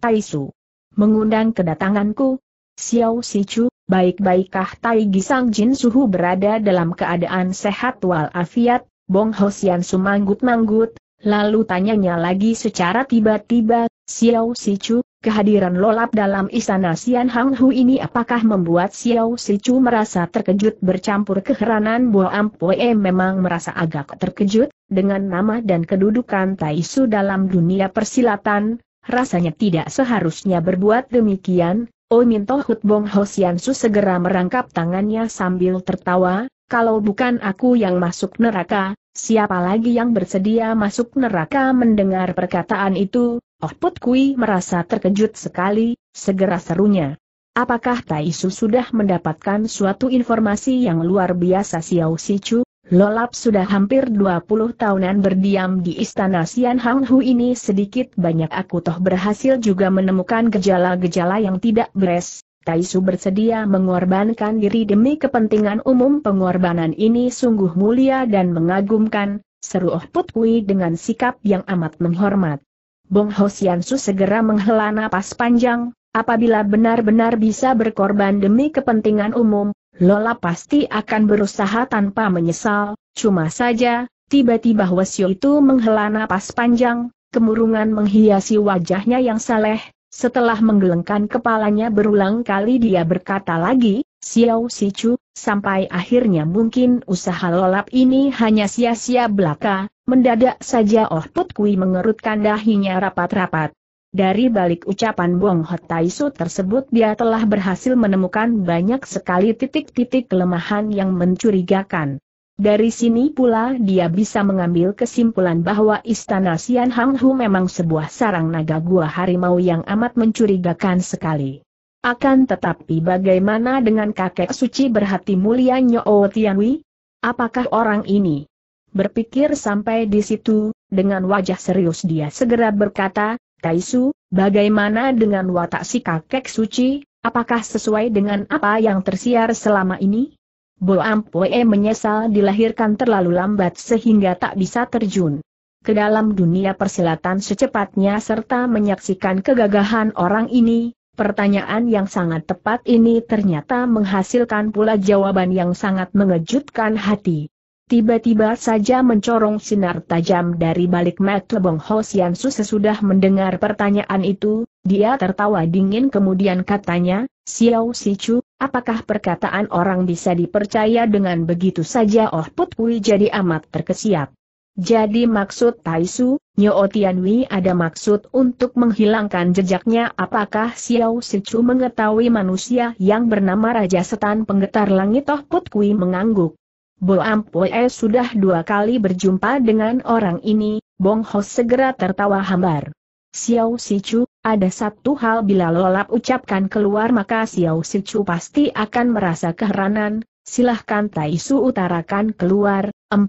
Tai Su mengundang kedatanganku? Xiao Chu baik-baikkah Tai Gisang Jin Suhu berada dalam keadaan sehat wal afiat, Bong Su manggut manggut Lalu tanyanya lagi secara tiba-tiba, Xiao Sichu, kehadiran lolap dalam istana Sian Hang Hu ini apakah membuat Xiao Sichu merasa terkejut bercampur keheranan Bo Ampue memang merasa agak terkejut, dengan nama dan kedudukan Taisu dalam dunia persilatan, rasanya tidak seharusnya berbuat demikian, Omin oh Tohut Bong Ho Su segera merangkap tangannya sambil tertawa, kalau bukan aku yang masuk neraka, Siapa lagi yang bersedia masuk neraka mendengar perkataan itu? Oh Put Kui merasa terkejut sekali, segera serunya. Apakah Taisu sudah mendapatkan suatu informasi yang luar biasa Xiao Sichu? Lolap sudah hampir 20 tahunan berdiam di istana Sian Hang Hu ini sedikit banyak aku toh berhasil juga menemukan gejala-gejala yang tidak beres, Taisu bersedia mengorbankan diri demi kepentingan umum pengorbanan ini sungguh mulia dan mengagumkan, seru Oh Put dengan sikap yang amat menghormat. Bong Hosiansu segera menghela napas panjang, apabila benar-benar bisa berkorban demi kepentingan umum, Lola pasti akan berusaha tanpa menyesal, cuma saja, tiba-tiba Hwasyo itu menghela napas panjang, kemurungan menghiasi wajahnya yang saleh, setelah menggelengkan kepalanya berulang kali dia berkata lagi, Xiao Sichu, sampai akhirnya mungkin usaha lolap ini hanya sia-sia belaka, mendadak saja Oh Put Kui mengerutkan dahinya rapat-rapat. Dari balik ucapan Bong Hot Taisu tersebut dia telah berhasil menemukan banyak sekali titik-titik kelemahan yang mencurigakan. Dari sini pula dia bisa mengambil kesimpulan bahwa istana Sian Hang Hu memang sebuah sarang naga gua harimau yang amat mencurigakan sekali. Akan tetapi bagaimana dengan kakek suci berhati mulia Nyo Tianwi? Apakah orang ini? Berpikir sampai di situ, dengan wajah serius dia segera berkata, Taisu, bagaimana dengan watak si kakek suci, apakah sesuai dengan apa yang tersiar selama ini? Bo Poe menyesal dilahirkan terlalu lambat sehingga tak bisa terjun ke dalam dunia persilatan secepatnya serta menyaksikan kegagahan orang ini, pertanyaan yang sangat tepat ini ternyata menghasilkan pula jawaban yang sangat mengejutkan hati. Tiba-tiba saja mencorong sinar tajam dari balik mata Bong Hosian Su sesudah mendengar pertanyaan itu, dia tertawa dingin kemudian katanya, Xiao Sichu, apakah perkataan orang bisa dipercaya dengan begitu saja Oh Put Kui jadi amat terkesiap. Jadi maksud Taisu, Nyo Tianwi ada maksud untuk menghilangkan jejaknya apakah Xiao Sichu mengetahui manusia yang bernama Raja Setan Penggetar Langit Oh Put Kui mengangguk. Bo Poe sudah dua kali berjumpa dengan orang ini, Bong Ho segera tertawa hambar. Xiao Sichu, ada satu hal bila lolap ucapkan keluar maka Xiao Sichu pasti akan merasa keheranan, silahkan Taisu utarakan keluar, 40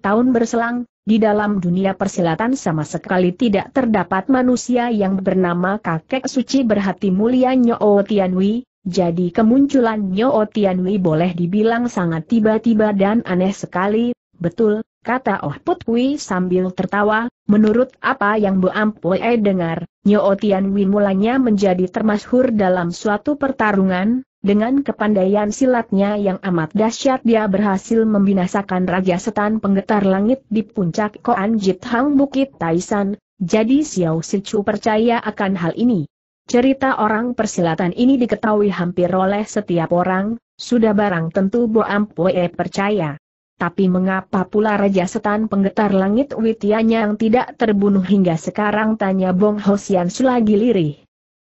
tahun berselang, di dalam dunia persilatan sama sekali tidak terdapat manusia yang bernama kakek suci berhati mulia Nyoo Tianwi, jadi kemunculan Nyoo Tianwi boleh dibilang sangat tiba-tiba dan aneh sekali, betul, kata Oh Put sambil tertawa, menurut apa yang Bu Ampue dengar, Nyo Tian Wi mulanya menjadi termasyhur dalam suatu pertarungan, dengan kepandaian silatnya yang amat dahsyat dia berhasil membinasakan Raja Setan Penggetar Langit di puncak Koan Jit Hang Bukit Taisan, jadi Xiao Sichu percaya akan hal ini. Cerita orang persilatan ini diketahui hampir oleh setiap orang, sudah barang tentu Bo Ampue percaya tapi mengapa pula Raja Setan penggetar langit Witianya yang tidak terbunuh hingga sekarang tanya Bong Hosian selagi lirih.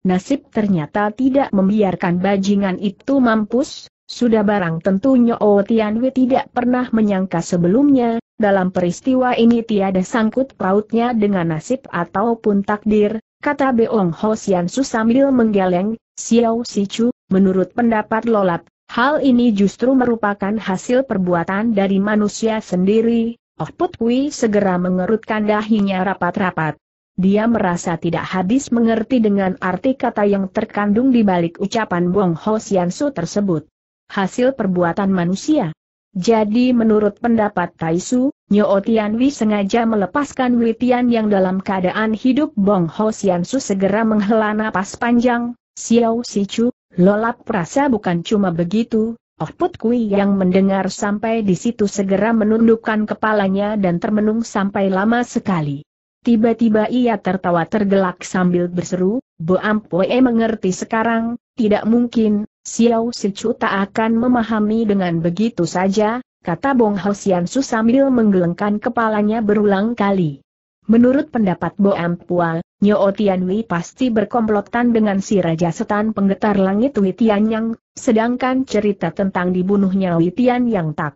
Nasib ternyata tidak membiarkan bajingan itu mampus, sudah barang tentu Tian Tianwi tidak pernah menyangka sebelumnya, dalam peristiwa ini tiada sangkut pautnya dengan nasib ataupun takdir, kata Beong Hosian Su sambil menggeleng, Xiao Sichu, menurut pendapat Lolap, Hal ini justru merupakan hasil perbuatan dari manusia sendiri, Oh Put segera mengerutkan dahinya rapat-rapat. Dia merasa tidak habis mengerti dengan arti kata yang terkandung di balik ucapan Bong Ho Sian Su tersebut. Hasil perbuatan manusia. Jadi menurut pendapat Taisu, Nyo Tianwi sengaja melepaskan Witian yang dalam keadaan hidup Bong Ho Sian Su segera menghela napas panjang, Xiao Chu, Lolap perasa bukan cuma begitu, Oh Put Kui yang mendengar sampai di situ segera menundukkan kepalanya dan termenung sampai lama sekali. Tiba-tiba ia tertawa tergelak sambil berseru, Bo Ampoe mengerti sekarang, tidak mungkin, Xiao Sichu tak akan memahami dengan begitu saja, kata Bong Hosian Su sambil menggelengkan kepalanya berulang kali. Menurut pendapat Bo Ampual, Nyo Wei pasti berkomplotan dengan si Raja Setan Penggetar Langit Wei Yang, sedangkan cerita tentang dibunuhnya Wei Yang tak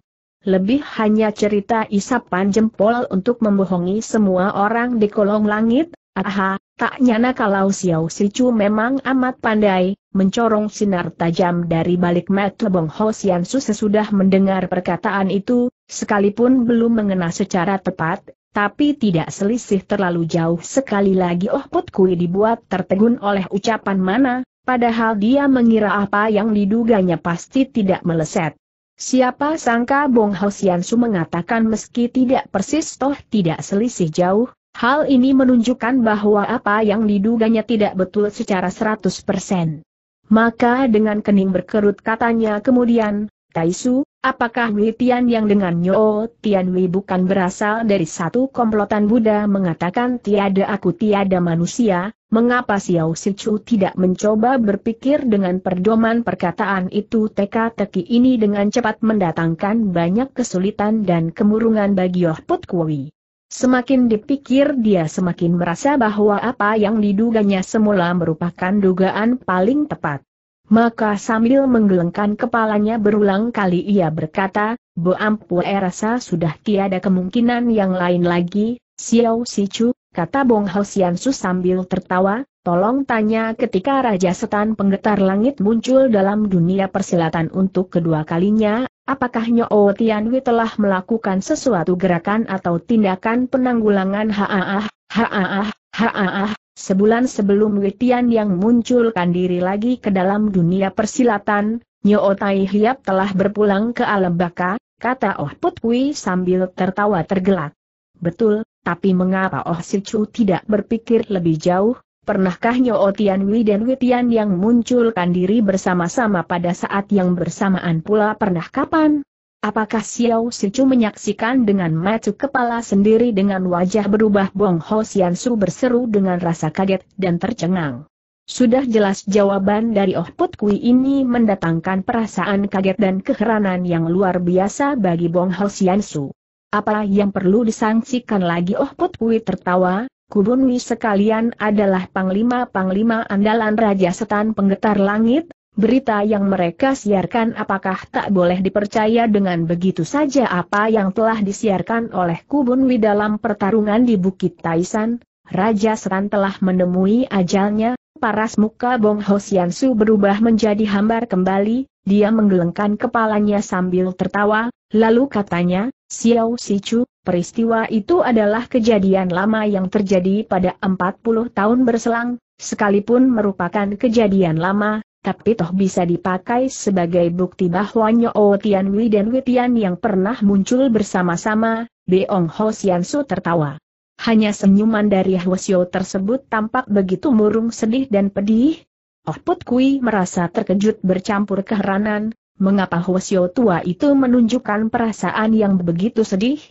lebih hanya cerita isapan jempol untuk membohongi semua orang di kolong langit, aha, tak nyana kalau Xiao Sichu memang amat pandai, mencorong sinar tajam dari balik mata Bong Ho Sian Su sesudah mendengar perkataan itu, sekalipun belum mengena secara tepat, tapi tidak selisih terlalu jauh sekali lagi Oh Put Kui dibuat tertegun oleh ucapan mana, padahal dia mengira apa yang diduganya pasti tidak meleset. Siapa sangka Bong Hosian Su mengatakan meski tidak persis toh tidak selisih jauh, hal ini menunjukkan bahwa apa yang diduganya tidak betul secara 100%. Maka dengan kening berkerut katanya kemudian, Taisu, Apakah Wei Tian yang dengan Nyo Tian Wei bukan berasal dari satu komplotan Buddha mengatakan tiada aku tiada manusia, mengapa Xiao Sichu tidak mencoba berpikir dengan perdoman perkataan itu teka-teki ini dengan cepat mendatangkan banyak kesulitan dan kemurungan bagi Yoh Put Kui. Semakin dipikir dia semakin merasa bahwa apa yang diduganya semula merupakan dugaan paling tepat. Maka sambil menggelengkan kepalanya berulang kali ia berkata, Bo Ampue rasa sudah tiada kemungkinan yang lain lagi, Xiao Sichu, kata Bong Su sambil tertawa, tolong tanya ketika Raja Setan Penggetar Langit muncul dalam dunia persilatan untuk kedua kalinya, apakah Nyo Tianwi telah melakukan sesuatu gerakan atau tindakan penanggulangan haaah, haaah, haaah, Sebulan sebelum Witian yang munculkan diri lagi ke dalam dunia persilatan, Nyo Tai Hiap telah berpulang ke alam baka, kata Oh Put Kui sambil tertawa tergelak. Betul, tapi mengapa Oh Si Chu tidak berpikir lebih jauh? Pernahkah Nyo Tian Wi dan Witian yang munculkan diri bersama-sama pada saat yang bersamaan pula pernah kapan? Apakah Xiao Sichu menyaksikan dengan mata kepala sendiri dengan wajah berubah Bong Ho Xian Su berseru dengan rasa kaget dan tercengang. Sudah jelas jawaban dari Oh Put Kui ini mendatangkan perasaan kaget dan keheranan yang luar biasa bagi Bong Ho Xian Su. Apa yang perlu disangsikan lagi Oh Put Kui tertawa, Kubunwi sekalian adalah panglima-panglima andalan Raja Setan Penggetar Langit, berita yang mereka siarkan apakah tak boleh dipercaya dengan begitu saja apa yang telah disiarkan oleh Kubunwi dalam pertarungan di Bukit Taisan, Raja Seran telah menemui ajalnya, paras muka Bong Hosiansu berubah menjadi hambar kembali, dia menggelengkan kepalanya sambil tertawa, lalu katanya, Xiao Sichu, peristiwa itu adalah kejadian lama yang terjadi pada 40 tahun berselang, sekalipun merupakan kejadian lama, tapi toh bisa dipakai sebagai bukti bahwa Nyo Tianwi dan Witian yang pernah muncul bersama-sama, Beong Ho Su tertawa. Hanya senyuman dari Hwasyo tersebut tampak begitu murung sedih dan pedih. Oh Put Kui merasa terkejut bercampur keheranan, mengapa Hwasyo tua itu menunjukkan perasaan yang begitu sedih?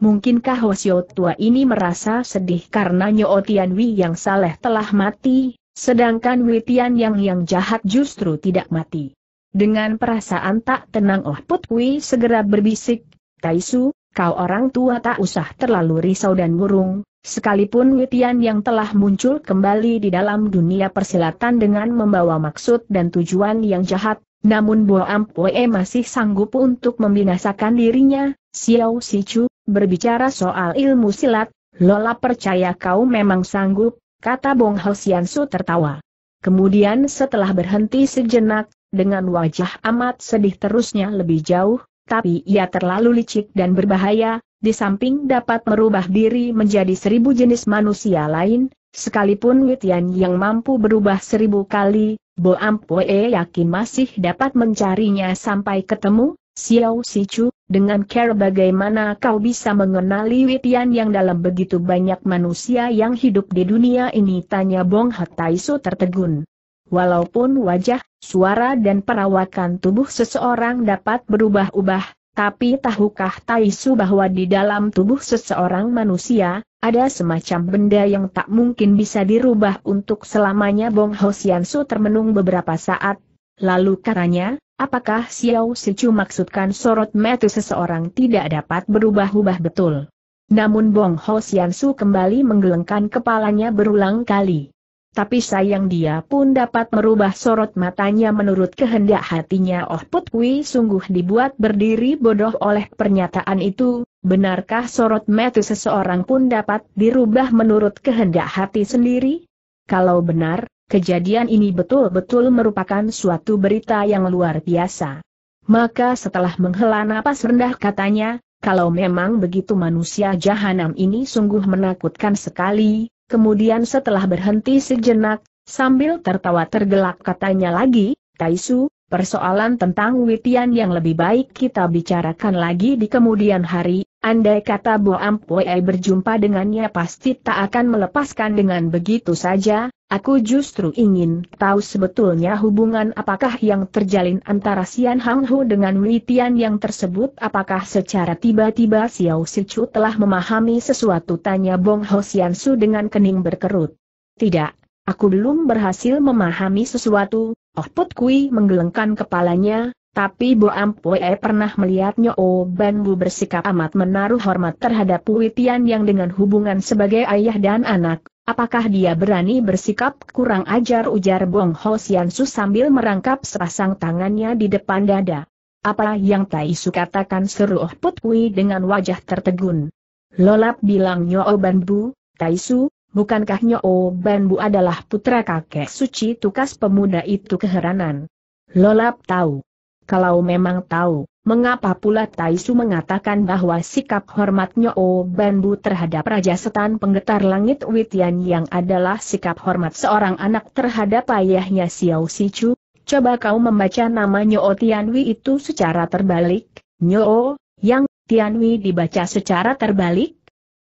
Mungkinkah Hwasyo tua ini merasa sedih karena Nyo Tianwi yang saleh telah mati, Sedangkan Witian yang yang jahat justru tidak mati. Dengan perasaan tak tenang Oh Put Kui segera berbisik, Taisu, kau orang tua tak usah terlalu risau dan murung, Sekalipun Witian yang telah muncul kembali di dalam dunia persilatan dengan membawa maksud dan tujuan yang jahat, namun Bo Ampue masih sanggup untuk membinasakan dirinya, Xiao Sichu, berbicara soal ilmu silat, Lola percaya kau memang sanggup, kata Bong Ho Sian Su tertawa. Kemudian setelah berhenti sejenak, dengan wajah amat sedih terusnya lebih jauh, tapi ia terlalu licik dan berbahaya, di samping dapat merubah diri menjadi seribu jenis manusia lain, sekalipun Witian yang mampu berubah seribu kali, Bo Ampoe yakin masih dapat mencarinya sampai ketemu, Xiao Sichu, dengan care bagaimana kau bisa mengenali Witian yang dalam begitu banyak manusia yang hidup di dunia ini tanya Bong Hataisu tertegun. Walaupun wajah, suara dan perawakan tubuh seseorang dapat berubah-ubah, tapi tahukah Taisu bahwa di dalam tubuh seseorang manusia, ada semacam benda yang tak mungkin bisa dirubah untuk selamanya Bong Hosiansu termenung beberapa saat. Lalu katanya, Apakah Xiao Sichu maksudkan sorot metu seseorang tidak dapat berubah-ubah betul? Namun Bong Ho Xiansu kembali menggelengkan kepalanya berulang kali. Tapi sayang dia pun dapat merubah sorot matanya menurut kehendak hatinya Oh Put Kui sungguh dibuat berdiri bodoh oleh pernyataan itu, benarkah sorot metu seseorang pun dapat dirubah menurut kehendak hati sendiri? Kalau benar, Kejadian ini betul-betul merupakan suatu berita yang luar biasa. Maka setelah menghela napas rendah katanya, kalau memang begitu manusia jahanam ini sungguh menakutkan sekali, kemudian setelah berhenti sejenak, sambil tertawa tergelak katanya lagi, Taisu, persoalan tentang Witian yang lebih baik kita bicarakan lagi di kemudian hari, Andai kata Bo Ampue berjumpa dengannya pasti tak akan melepaskan dengan begitu saja, aku justru ingin tahu sebetulnya hubungan apakah yang terjalin antara Sian Hang Hu dengan Wei Tian yang tersebut apakah secara tiba-tiba Xiao Si Chu telah memahami sesuatu tanya Bong Ho Sian Su dengan kening berkerut. Tidak, aku belum berhasil memahami sesuatu, Oh Put Kui menggelengkan kepalanya, tapi Bo Ampue pernah melihat Nyo Banbu bersikap amat menaruh hormat terhadap Witian yang dengan hubungan sebagai ayah dan anak. Apakah dia berani bersikap kurang ajar ujar Bong Ho Su sambil merangkap sepasang tangannya di depan dada. Apa yang Tai Su katakan seru Oh Put Kui dengan wajah tertegun. Lolap bilang Nyo Banbu, Tai Su, bukankah Nyo Banbu adalah putra kakek suci tukas pemuda itu keheranan. Lolap tahu kalau memang tahu, mengapa pula Taisu mengatakan bahwa sikap hormatnya O Bambu terhadap Raja Setan Penggetar Langit Witian yang adalah sikap hormat seorang anak terhadap ayahnya Xiao Sichu? Coba kau membaca nama Nyo Tianwi itu secara terbalik, Nyo, yang Tianwi dibaca secara terbalik?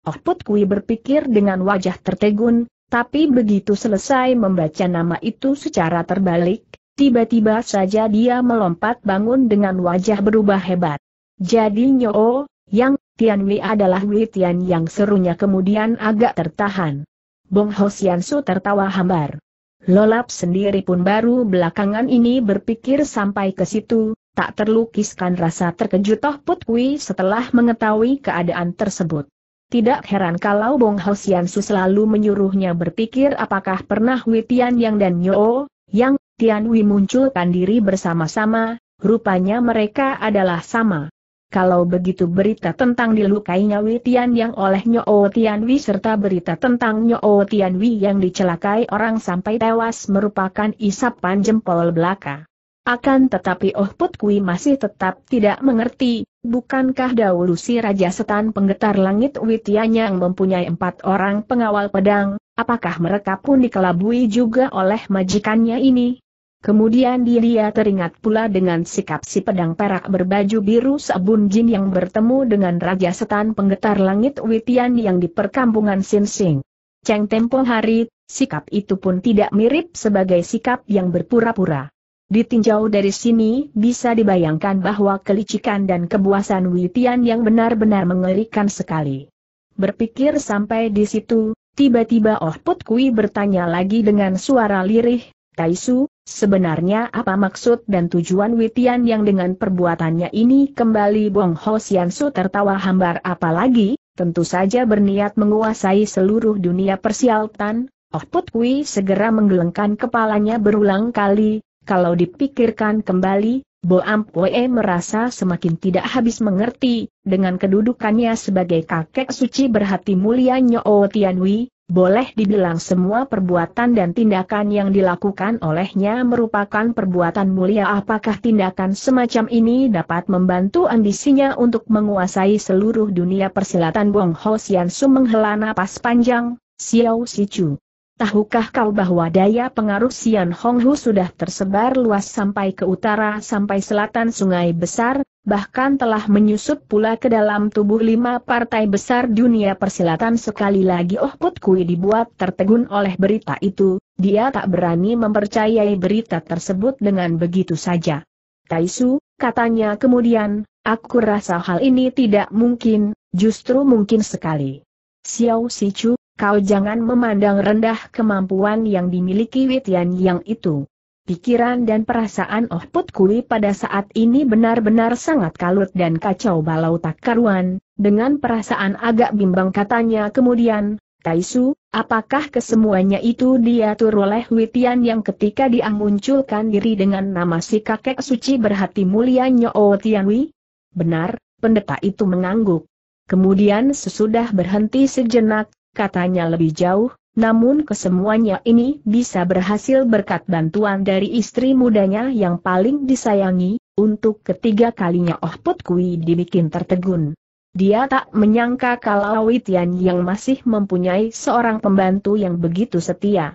Oh Put Kui berpikir dengan wajah tertegun, tapi begitu selesai membaca nama itu secara terbalik, Tiba-tiba saja dia melompat bangun dengan wajah berubah hebat. Jadi Nyoo, yang, Tian Wei adalah Wei Tian yang serunya kemudian agak tertahan. Bong Ho Sian Su tertawa hambar. Lolap sendiri pun baru belakangan ini berpikir sampai ke situ, tak terlukiskan rasa terkejut Toh Put Kui setelah mengetahui keadaan tersebut. Tidak heran kalau Bong Ho Sian Su selalu menyuruhnya berpikir apakah pernah Wei Tian Yang dan Nyoo, yang, Tian Tianwi munculkan diri bersama-sama, rupanya mereka adalah sama. Kalau begitu berita tentang dilukainya Wei Tian yang oleh Nyo Tianwi serta berita tentang Nyo Tianwi yang dicelakai orang sampai tewas merupakan isapan jempol belaka. Akan tetapi Oh Put Kui masih tetap tidak mengerti, bukankah dahulu si Raja Setan Penggetar Langit Wei Tian yang mempunyai empat orang pengawal pedang, apakah mereka pun dikelabui juga oleh majikannya ini? Kemudian dia teringat pula dengan sikap si pedang perak berbaju biru Sabun Jin yang bertemu dengan Raja Setan Penggetar Langit Witian yang di perkampungan Sing. Ceng tempo hari, sikap itu pun tidak mirip sebagai sikap yang berpura-pura. Ditinjau dari sini, bisa dibayangkan bahwa kelicikan dan kebuasan Witian yang benar-benar mengerikan sekali. Berpikir sampai di situ, tiba-tiba Oh Put Kui bertanya lagi dengan suara lirih, Taisu, sebenarnya apa maksud dan tujuan Witian yang dengan perbuatannya ini kembali Bong Ho Sian Su tertawa hambar apalagi, tentu saja berniat menguasai seluruh dunia persialtan, Oh Put Kui segera menggelengkan kepalanya berulang kali, kalau dipikirkan kembali, Bo Ampwe merasa semakin tidak habis mengerti, dengan kedudukannya sebagai kakek suci berhati mulia Nyo Tianwi, boleh dibilang semua perbuatan dan tindakan yang dilakukan olehnya merupakan perbuatan mulia apakah tindakan semacam ini dapat membantu ambisinya untuk menguasai seluruh dunia persilatan Bong Ho Sian Su menghela napas panjang, Xiao Si Chu. Tahukah kau bahwa daya pengaruh Sian Honghu sudah tersebar luas sampai ke utara sampai selatan sungai besar, bahkan telah menyusup pula ke dalam tubuh lima partai besar dunia persilatan sekali lagi Oh Put Kui dibuat tertegun oleh berita itu, dia tak berani mempercayai berita tersebut dengan begitu saja. Taisu, katanya kemudian, aku rasa hal ini tidak mungkin, justru mungkin sekali. Xiao Sichu, Kau jangan memandang rendah kemampuan yang dimiliki Witian yang itu. Pikiran dan perasaan Oh Put Kui pada saat ini benar-benar sangat kalut dan kacau balau tak karuan, dengan perasaan agak bimbang katanya kemudian, Taisu, apakah kesemuanya itu diatur oleh Witian yang ketika dia munculkan diri dengan nama si kakek suci berhati mulia Tian Tianwi? Benar, pendeta itu mengangguk. Kemudian sesudah berhenti sejenak, katanya lebih jauh, namun kesemuanya ini bisa berhasil berkat bantuan dari istri mudanya yang paling disayangi, untuk ketiga kalinya Oh Put Kui dibikin tertegun. Dia tak menyangka kalau Witian yang masih mempunyai seorang pembantu yang begitu setia.